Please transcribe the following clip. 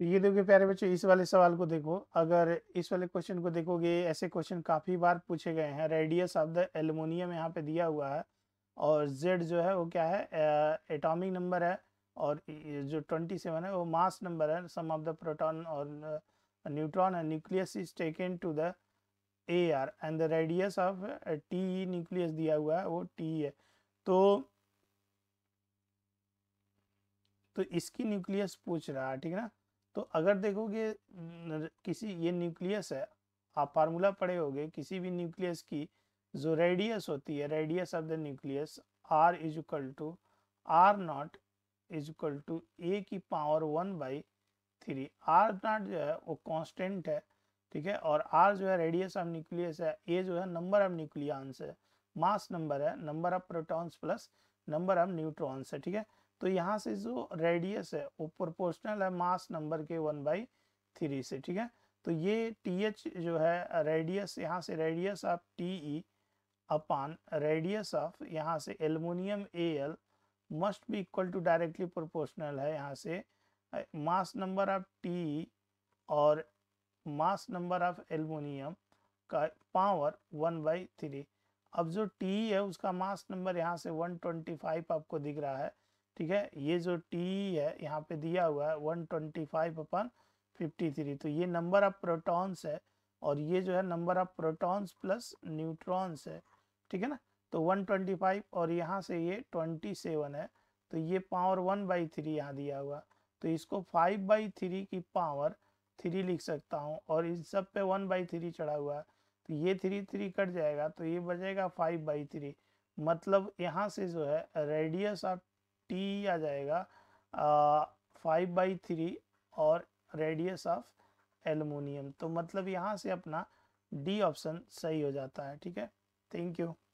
तो ये देखो प्यारे बच्चों इस वाले सवाल को देखो अगर इस वाले क्वेश्चन को देखोगे ऐसे क्वेश्चन काफ़ी बार पूछे गए हैं रेडियस ऑफ द एलुमिनियम यहाँ पे दिया हुआ है और जेड जो है वो क्या है एटॉमिक नंबर है और जो ट्वेंटी सेवन है वो मास नंबर है सम ऑफ द प्रोटॉन और न्यूट्रॉन है nucleus is taken to the A R and the radius of T nucleus दिया हुआ है वो टी है तो तो इसकी न्यूक्लियस पूछ रहा है ठीक है ना तो अगर देखोगे किसी ये न्यूक्लियस है आप फार्मूला पढ़े होगे किसी भी न्यूक्लियस की जो रेडियस होती है radius of the nucleus R is equal to R naught is equal to A की power one by three R naught जो है वो कांस्टेंट है ठीक है और आर जो है रेडियस ऑफ न्यूक्लियस है ए जो है नंबर ऑफ न्यूक्लियंस है मास नंबर है number of protons plus number of neutrons है ठीक है तो यहाँ से जो रेडियस है वो प्रोपोर्शनल है मास नंबर के वन बाई थ्री से ठीक है तो ये टी एच जो है रेडियस यहाँ से radius of T E upon radius of यहाँ से एलमोनियम ए एल मस्ट भी इक्वल टू डायरेक्टली प्रोपोर्शनल है यहाँ से मास नंबर ऑफ टी और मास नंबर ऑफ एलमोनियम का पावर वन बाई थ्री अब जो टी e है उसका मास नंबर यहाँ से 125 आपको दिख रहा है ठीक है ये जो टी है यहाँ पे दिया हुआ है one twenty five upon fifty three तो ये नंबर ऑफ प्रोटॉन्स है और ये जो है number of protons plus neutrons है ठीक है ना तो 125 और यहाँ से ये 27 है तो ये पावर वन बाई थ्री यहाँ दिया हुआ तो इसको फाइव बाई थ्री की पावर थ्री लिख सकता हूँ और इन सब पे वन बाई थ्री चढ़ा हुआ है तो ये थ्री थ्री कट जाएगा तो ये बचेगा फाइव बाई थ्री मतलब यहाँ से जो है रेडियस ऑफ टी आ जाएगा फाइव बाई थ्री और रेडियस ऑफ एलुमिनियम तो मतलब यहाँ से अपना डी ऑप्शन सही हो जाता है ठीक है थैंक यू